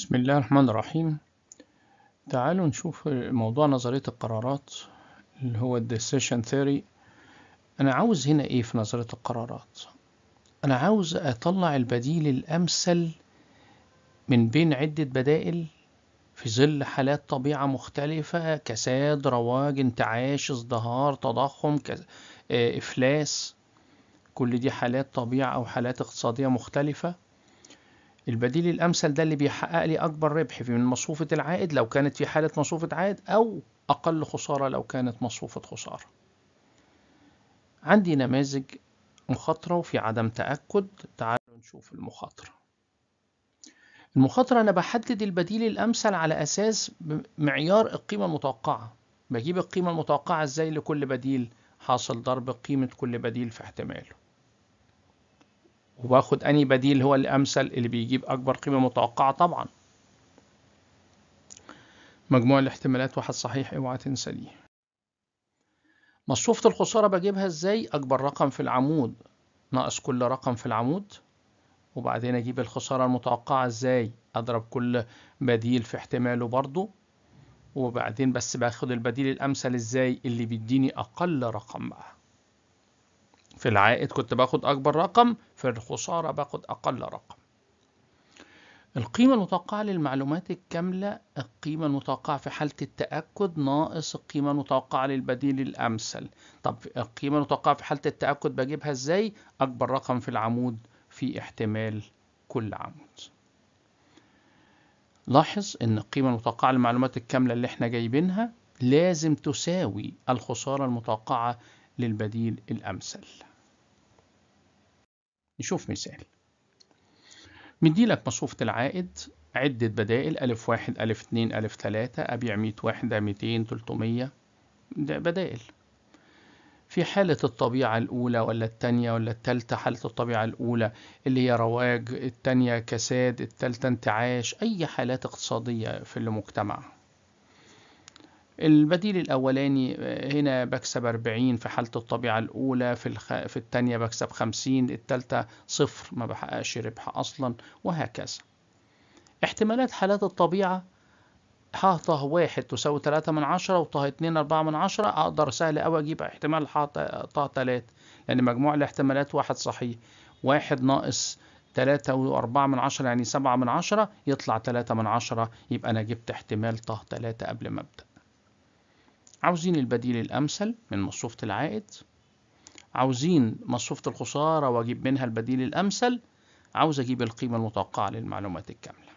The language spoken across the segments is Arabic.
بسم الله الرحمن الرحيم تعالوا نشوف موضوع نظرية القرارات اللي هو الديسيشن ثيري أنا عاوز هنا إيه في نظرية القرارات أنا عاوز أطلع البديل الأمثل من بين عدة بدائل في ظل حالات طبيعة مختلفة كساد رواج انتعاش ازدهار تضخم آه، إفلاس كل دي حالات طبيعة أو حالات اقتصادية مختلفة البديل الأمثل ده اللي بيحقق لي أكبر ربح من مصفوفة العائد لو كانت في حالة مصفوفة عائد أو أقل خسارة لو كانت مصفوفة خسارة عندي نماذج مخاطرة وفي عدم تأكد تعالوا نشوف المخاطرة المخاطرة أنا بحدد البديل الأمثل على أساس معيار القيمة المتوقعة بجيب القيمة المتوقعة إزاي لكل بديل حاصل ضرب قيمة كل بديل في احتماله وباخد أني بديل هو الأمثل اللي بيجيب أكبر قيمة متوقعة طبعا مجموع الاحتمالات واحد صحيح اوعى تنسى دي مصفوفة الخسارة بجيبها ازاي أكبر رقم في العمود ناقص كل رقم في العمود وبعدين أجيب الخسارة المتوقعة ازاي أضرب كل بديل في احتماله برضو وبعدين بس باخد البديل الأمثل ازاي اللي بيديني أقل رقم بقى في العائد كنت باخد أكبر رقم في الخسارة باخد أقل رقم القيمة المتوقعة للمعلومات الكاملة القيمة المتوقعة في حالة التأكد ناقص القيمة المتوقعة للبديل الأمثل طب القيمة المتوقعة في حالة التأكد بجيبها إزاي؟ أكبر رقم في العمود في احتمال كل عمود لاحظ إن القيمة المتوقعة للمعلومات الكاملة اللي احنا جايبينها لازم تساوي الخسارة المتوقعة للبديل الأمثل نشوف مثال مديلك مصفوفة العائد عدة بدائل ألف واحد ألف اتنين ألف تلاتة أبيع مية واحد ميتين تلتمية ده بدائل في حالة الطبيعة الأولى ولا التانية ولا التالتة حالة الطبيعة الأولى اللي هي رواج التانية كساد التالتة انتعاش أي حالات اقتصادية في المجتمع البديل الأولاني آه، هنا بكسب 40 في حالة الطبيعة الأولى في, الخ... في التانية بكسب 50 التالتة صفر ما بحققش ربح أصلا وهكذا احتمالات حالات الطبيعة ح حاطة واحد تساوي تلاتة من عشرة وطه اتنين أربعة من عشرة أقدر سهل أوي أجيب احتمال ح طه تلاتة لأن مجموع الاحتمالات واحد صحيح واحد ناقص تلاتة وأربعة من عشرة يعني سبعة من عشرة يطلع تلاتة من عشرة يبقى أنا جبت احتمال طه تلاتة قبل ما أبدأ عاوزين البديل الأمثل من مصفوفة العائد عاوزين مصفوفة الخسارة وأجيب منها البديل الأمثل عاوز أجيب القيمة المتوقعة للمعلومات الكاملة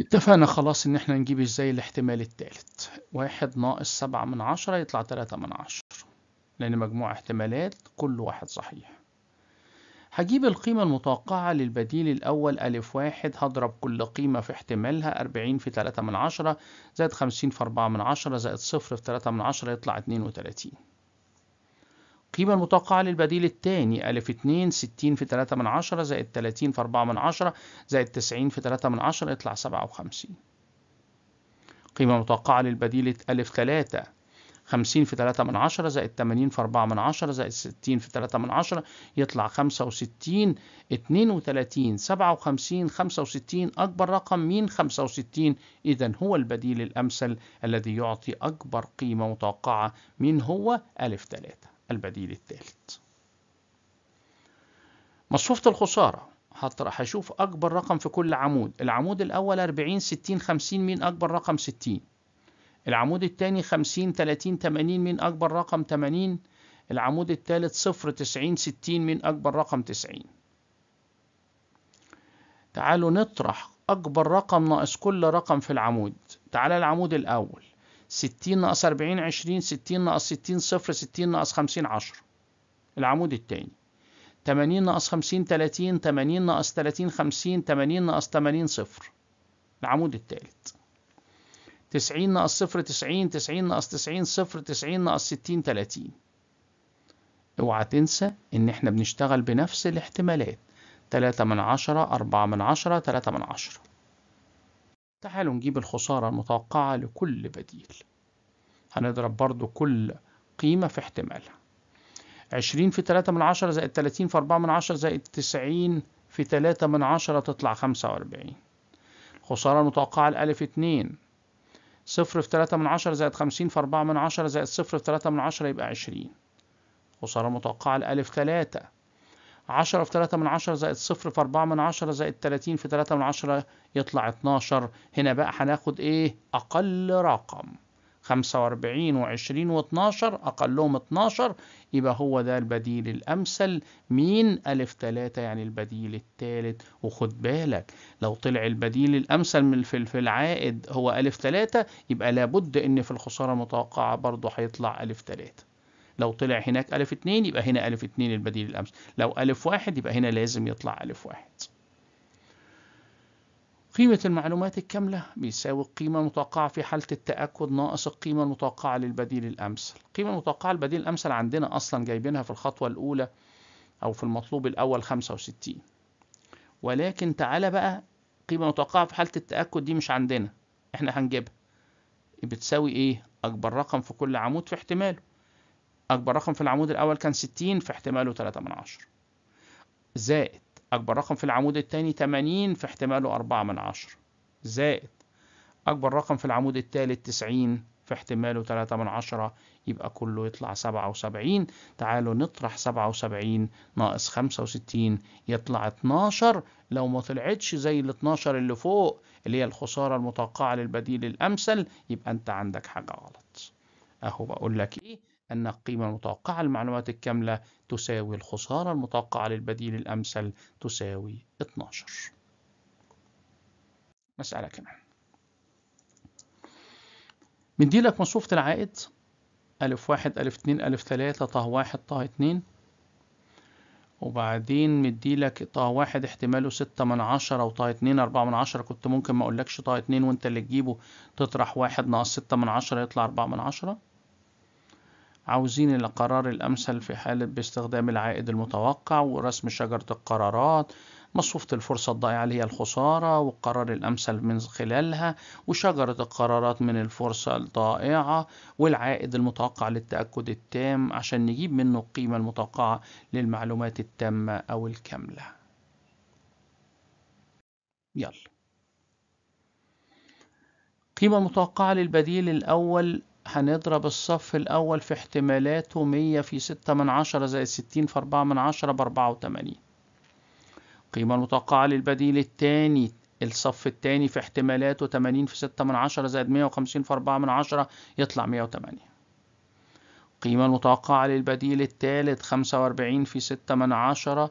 اتفقنا خلاص إن احنا نجيب ازاي الاحتمال الثالث واحد ناقص سبعة من عشرة يطلع تلاتة من عشرة لأن مجموع احتمالات كل واحد صحيح هجيب القيمة المتوقعة للبديل الأول ألف واحد هضرب كل قيمة في احتمالها أربعين في تلاتة من عشرة زائد خمسين في أربعة من عشرة زائد صفر في تلاتة من عشرة يطلع اتنين وتلاتين القيمة المتوقعة للبديل الثاني ألف اتنين ستين في تلاتة من عشرة زائد تلاتين في أربعة من عشرة زائد تسعين في تلاتة من عشرة يطلع سبعة وخمسين القيمة المتوقعة للبديل ألف تلاتة 50 في 3 من 10 زائد 80 في 4 من 10 زائد 60 في 3 من 10 يطلع 65 32 57 65 أكبر رقم مين 65 إذا هو البديل الأمثل الذي يعطي أكبر قيمة متوقعة مين هو ألف 3 البديل الثالث مصفوفة الخسارة هشوف أكبر رقم في كل عمود العمود الأول 40 60 50 مين أكبر رقم 60 العمود الثاني 50 30 80 من أكبر رقم 80 العمود الثالث 0 90 60 من أكبر رقم 90 تعالوا نطرح أكبر رقم ناقص كل رقم في العمود تعالى العمود الأول 60 ناقص 40 20 60 ناقص 60 0 60 ناقص 50 10 العمود الثاني 80 ناقص 50 30 80 ناقص 30 50 80 ناقص 80 0 العمود الثالث 90 ناقص 0 90 90 ناقص 90 0 90 ناقص 60 30 اوعى تنسى ان احنا بنشتغل بنفس الاحتمالات 3 من 10 4 من 10 3 من 10 تعالوا نجيب الخسارة المتوقعة لكل بديل هنضرب برضو كل قيمة في احتمالها 20 في 3 من 10 زائد 30 في 4 من 10 زائد 90 في 3 من 10 تطلع 45 الخسارة المتوقعة لألف 2 صفر في تلاتة من عشرة زائد خمسين في أربعة من عشرة زائد صفر في تلاتة من عشرة يبقى عشرين خسارة متوقعة لألف تلاتة عشرة في تلاتة من عشرة زائد صفر في أربعة من عشرة زائد تلاتين في تلاتة من عشرة يطلع اتناشر هنا بقى هناخد ايه أقل رقم 45 و20 و12 أقلهم 12 يبقى هو ده البديل الأمثل مين ألف 3 يعني البديل الثالث وخد بالك لو طلع البديل الأمثل من في العائد هو ألف 3 يبقى لابد إن في الخسارة المتوقعة برضه هيطلع ألف 3 لو طلع هناك ألف 2 يبقى هنا ألف 2 البديل الأمثل لو ألف 1 يبقى هنا لازم يطلع ألف 1 قيمة المعلومات الكاملة بيساوي القيمة المتوقعة في حالة التأكد ناقص القيمة المتوقعة للبديل الأمثل القيمة المتوقعة للبديل الأمثل عندنا أصلا جايبينها في الخطوة الأولى أو في المطلوب الأول 65 ولكن تعالى بقى القيمة المتوقعة في حالة التأكد دي مش عندنا احنا هنجيبها بتساوي ايه أكبر رقم في كل عمود في احتماله أكبر رقم في العمود الأول كان 60 في احتماله 3 من 10 زائد أكبر رقم في العمود الثاني 80 في احتماله 4 من 10 زائد أكبر رقم في العمود الثالث 90 في احتماله 3 من 10 يبقى كله يطلع 77 تعالوا نطرح 77 ناقص 65 يطلع 12 لو ما طلعتش زي ال 12 اللي فوق اللي هي الخسارة المتوقعة للبديل الأمثل يبقى أنت عندك حاجة غلط أهو بقول لك إيه أن القيمة المتوقعة للمعلومات الكاملة تساوي الخسارة المتوقعة للبديل الأمثل تساوي 12 مسألة كمان لك مصفوفة العائد ألف واحد ألف اتنين ألف تلاتة طه واحد طه اتنين وبعدين مديلك طه واحد احتماله ستة من عشرة وطه اتنين أربعة من عشرة كنت ممكن ما أقولكش طه اتنين وأنت اللي تجيبه تطرح واحد ناقص ستة من عشرة يطلع أربعة من عشرة عاوزين القرار الأمثل في حالة باستخدام العائد المتوقع ورسم شجرة القرارات مصفوفة الفرصة الضائعة اللي هي الخسارة والقرار الأمثل من خلالها وشجرة القرارات من الفرصة الضائعة والعائد المتوقع للتأكد التام عشان نجيب منه القيمة المتوقعة للمعلومات التامة أو الكاملة يلا القيمة المتوقعة للبديل الأول هنضرب الصف الأول في احتمالاته مية في ستة من عشرة زائد ستين في أربعة من عشرة بأربعة وتمانين القيمة المتوقعة للبديل التاني الصف التاني في احتمالاته تمانين في ستة من عشرة زائد مية وخمسين في أربعة من عشرة يطلع مية وتمانية القيمة المتوقعة للبديل التالت خمسة وأربعين في ستة من عشرة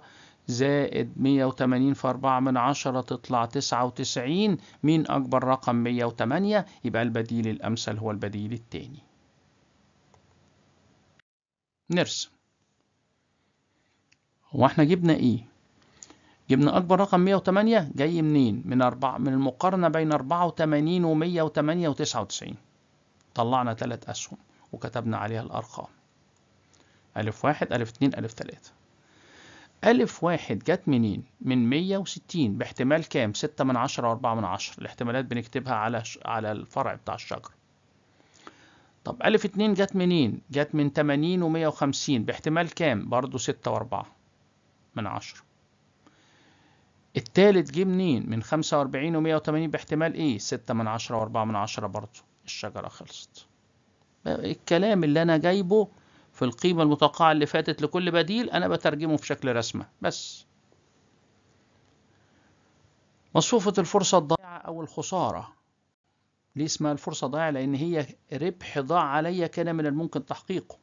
زائد 180 في 4 من 10 تطلع 99 مين أكبر رقم 108 يبقى البديل الأمثل هو البديل الثاني نرسم هو احنا جبنا ايه جبنا اكبر رقم 108 جاي منين من أربعة من المقارنه بين 84 و108 و99 طلعنا ثلاث اسهم وكتبنا عليها الارقام ا1 ا2 ا3 ألف واحد جت منين؟ من 160 باحتمال كام؟ 6 من 10 و 4 من 10 الاحتمالات بنكتبها على ش... على الفرع بتاع الشجرة. طب ألف اتنين جت منين؟ جت من 80 و 150 باحتمال كام؟ برضه 6 و 4 من 10. التالت جه منين؟ من 45 و 180 باحتمال ايه؟ 6 من 10 و 4 من 10 برضه الشجرة خلصت. الكلام اللي أنا جايبه في القيمة المتوقعة اللي فاتت لكل بديل أنا بترجمه في شكل رسمة بس مصفوفة الفرصة الضائعة أو الخسارة ليه اسمها الفرصة ضائعة لأن هي ربح ضاع عليا كان من الممكن تحقيقه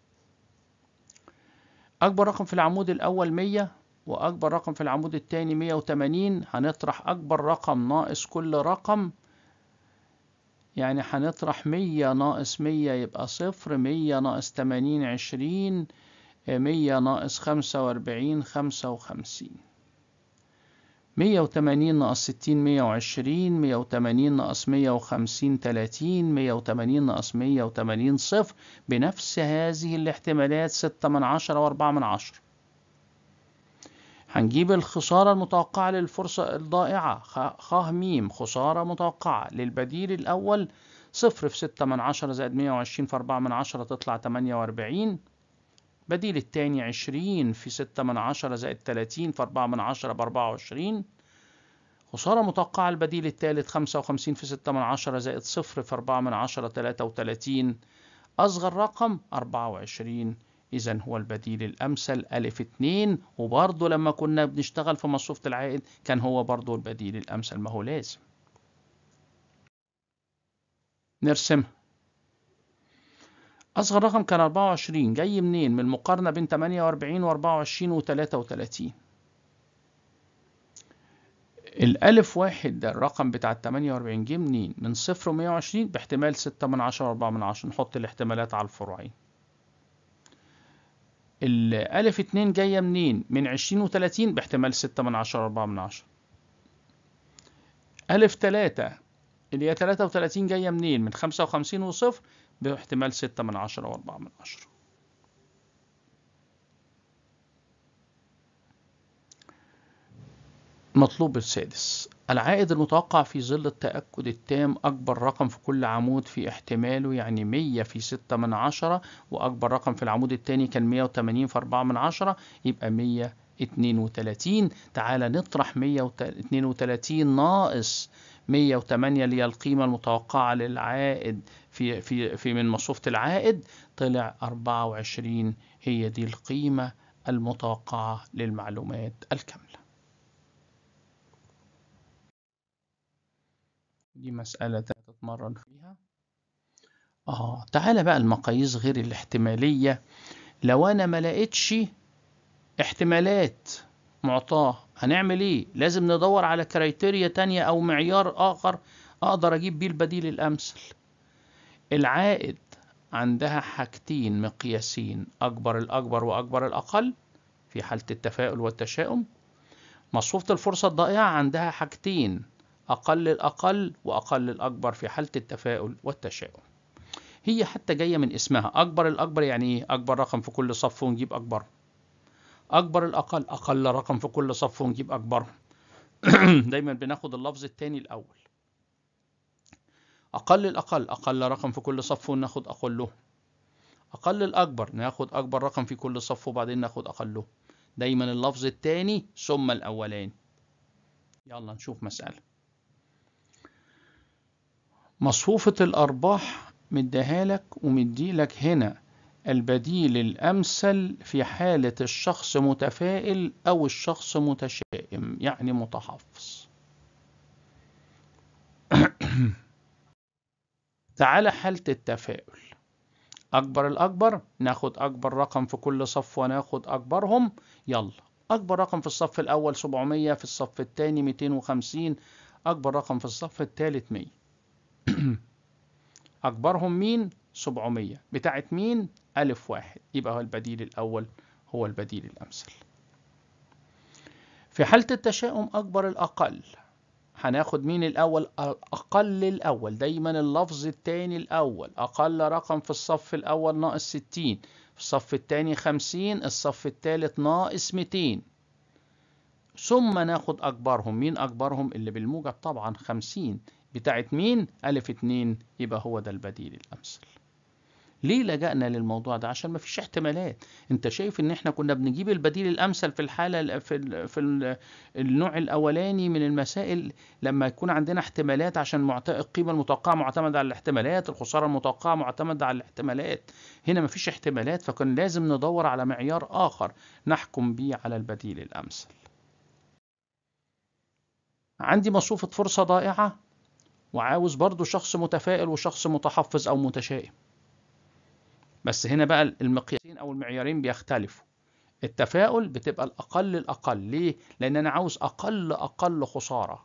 أكبر رقم في العمود الأول 100 وأكبر رقم في العمود الثاني 180 هنطرح أكبر رقم ناقص كل رقم يعني هنطرح مية ناقص مية يبقى صفر مية ناقص تمانين عشرين مية ناقص خمسة وأربعين خمسة وخمسين مية وتمانين ناقص ستين مية وعشرين مية وتمانين ناقص مية وخمسين تلاتين مية وتمانين ناقص مية وتمانين صفر بنفس هذه الاحتمالات ستة من عشرة وأربعة من عشرة هنجيب الخسارة المتوقعة للفرصة الضائعة خ م خسارة متوقعة للبديل الأول صفر في ستة من عشرة زائد مية وعشرين في أربعة من عشرة تطلع تمانية وأربعين بديل التاني عشرين في ستة من عشرة زائد تلاتين في أربعة من عشرة بأربعة وعشرين خسارة متوقعة البديل التالت خمسة وخمسين في ستة من عشرة زائد صفر في أربعة من عشرة تلاتة وتلاتين أصغر رقم أربعة وعشرين إذا هو البديل الأمثل ألف اتنين وبرضه لما كنا بنشتغل في مصفوفة العائد كان هو برضه البديل الأمثل ما هو لازم نرسم أصغر رقم كان 24 جاي منين؟ من المقارنة بين 48 و 24 و 33 الألف واحد ده الرقم بتاع 48 جه منين؟ من صفر و 120 باحتمال 6 من 10 و 4 من 10 نحط الاحتمالات على الفروعين الالف اتنين جاية منين من عشرين وتلاتين باحتمال ستة من عشرة اربعة من عشرة الف تلاتة اللي هي تلاتة وتلاتين جاية منين من خمسة وخمسين وصفر باحتمال ستة من عشرة واربعة من عشرة مطلوب السادس العائد المتوقع في ظل التأكد التام أكبر رقم في كل عمود في احتماله يعني 100 في 6 من عشرة وأكبر رقم في العمود الثاني كان 180 في 4 من عشرة يبقى 132 تعالى نطرح 132 ناقص 108 اللي هي القيمة المتوقعة للعائد في في في من مصفوفة العائد طلع 24 هي دي القيمة المتوقعة للمعلومات الكاملة دي مسألة تتمرن فيها اه تعالى بقى المقاييس غير الاحتمالية لو انا ما لقيتش احتمالات معطاه هنعمل ايه لازم ندور على كريتيريا تانية او معيار اخر اقدر اجيب بيه البديل الامثل العائد عندها حاجتين مقياسين اكبر الاكبر واكبر الاقل في حالة التفاؤل والتشاؤم مصفوفة الفرصة الضائعة عندها حاجتين أقل الأقل وأقل الأكبر في حالة التفاؤل والتشاؤم هي حتى جاية من اسمها أكبر الأكبر يعني إيه؟ أكبر رقم في كل صف ونجيب أكبر أكبر الأقل أقل رقم في كل صف ونجيب أكبر دايما بناخد اللفظ التاني الأول أقل الأقل أقل رقم في كل صف وناخد أقله أقل الأكبر ناخد أكبر رقم في كل صف وبعدين ناخد أقله دايما اللفظ التاني ثم الأولاني يلا نشوف مسألة مصفوفة الأرباح مديها لك ومدي لك هنا البديل الأمثل في حالة الشخص متفائل أو الشخص متشائم يعني متحفظ تعالى حالة التفاؤل أكبر الأكبر ناخد أكبر رقم في كل صف وناخد أكبرهم يلا أكبر رقم في الصف الأول 700 في الصف الثاني 250 أكبر رقم في الصف الثالث 100 أكبرهم مين؟ 700 بتاعت مين؟ ألف واحد يبقى هو البديل الأول هو البديل الأمثل في حالة التشاؤم أكبر الأقل هناخد مين الأول؟ الأقل الأول دايما اللفظ التاني الأول أقل رقم في الصف الأول ناقص 60 في الصف التاني 50 الصف التالت ناقص 200 ثم ناخد أكبرهم مين أكبرهم اللي بالموجب طبعا 50 بتاعت مين ألف اتنين يبقى هو ده البديل الأمثل ليه لجأنا للموضوع ده عشان مفيش احتمالات انت شايف ان احنا كنا بنجيب البديل الامثل في الحالة في, الـ في الـ النوع الاولاني من المسائل لما يكون عندنا احتمالات عشان القيمة المتوقعة معتمدة على الاحتمالات الخسارة المتوقعة معتمدة على الاحتمالات هنا مفيش احتمالات فكان لازم ندور على معيار اخر نحكم بيه على البديل الامثل عندي مصفوفة فرصة ضائعة وعاوز برضو شخص متفائل وشخص متحفظ أو متشائم بس هنا بقى المقياسين أو المعيارين بيختلفوا التفاؤل بتبقى الأقل الأقل ليه؟ لأن أنا عاوز أقل أقل خسارة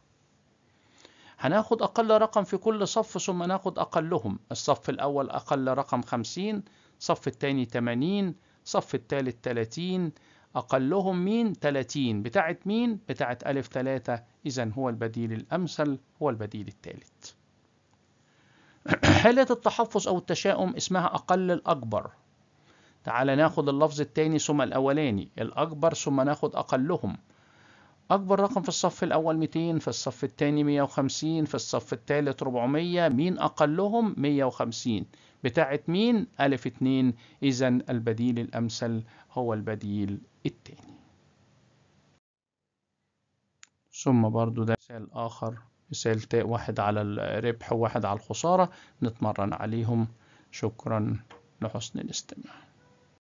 هناخد أقل رقم في كل صف ثم ناخد أقلهم الصف الأول أقل رقم 50 صف التاني 80 صف التالت 30 أقلهم مين 30 بتاعت مين بتاعت ألف 3 إذا هو البديل الأمثل هو البديل الثالث حالة التحفظ أو التشاؤم اسمها أقل الأكبر تعال ناخد اللفظ الثاني ثم الأولاني الأكبر ثم ناخد أقلهم أكبر رقم في الصف الأول 200 في الصف الثاني 150 في الصف الثالث 400 مين أقلهم 150 بتاعت مين؟ ألف اتنين إذا البديل الأمثل هو البديل التاني ثم برضو ده مثال آخر مثال تاء واحد على الربح وواحد على الخسارة نتمرن عليهم شكرا لحسن الاستماع